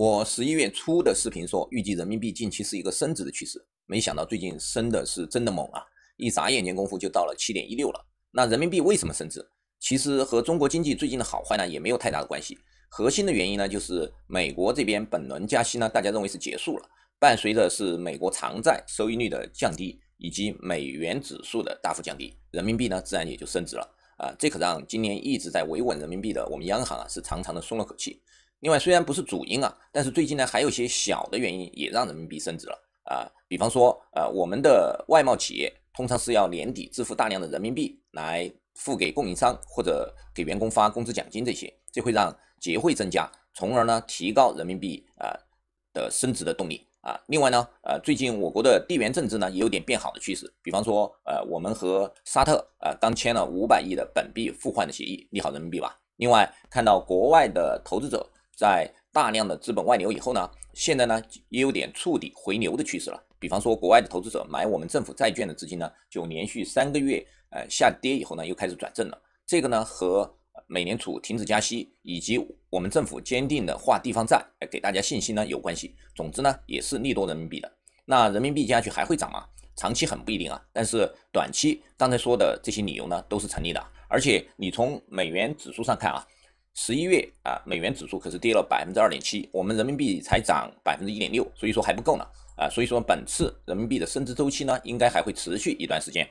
我十一月初的视频说，预计人民币近期是一个升值的趋势。没想到最近升的是真的猛啊！一眨眼间功夫就到了七点一六了。那人民币为什么升值？其实和中国经济最近的好坏呢也没有太大的关系。核心的原因呢就是美国这边本轮加息呢，大家认为是结束了，伴随着是美国偿债收益率的降低以及美元指数的大幅降低，人民币呢自然也就升值了。啊，这可让今年一直在维稳人民币的我们央行啊是长长的松了口气。另外，虽然不是主因啊，但是最近呢，还有些小的原因也让人民币升值了啊。比方说，呃，我们的外贸企业通常是要年底支付大量的人民币来付给供应商或者给员工发工资奖金这些，这会让结汇增加，从而呢提高人民币啊的升值的动力啊。另外呢，呃，最近我国的地缘政治呢也有点变好的趋势，比方说，呃，我们和沙特啊刚签了五百亿的本币互换的协议，利好人民币吧。另外，看到国外的投资者。在大量的资本外流以后呢，现在呢也有点触底回流的趋势了。比方说，国外的投资者买我们政府债券的资金呢，就连续三个月呃下跌以后呢，又开始转正了。这个呢和美联储停止加息以及我们政府坚定的画地方债，给大家信心呢有关系。总之呢，也是利多人民币的。那人民币接下去还会涨吗？长期很不一定啊，但是短期刚才说的这些理由呢都是成立的。而且你从美元指数上看啊。十一月啊，美元指数可是跌了百分之二点七，我们人民币才涨百分之一点六，所以说还不够呢啊，所以说本次人民币的升值周期呢，应该还会持续一段时间。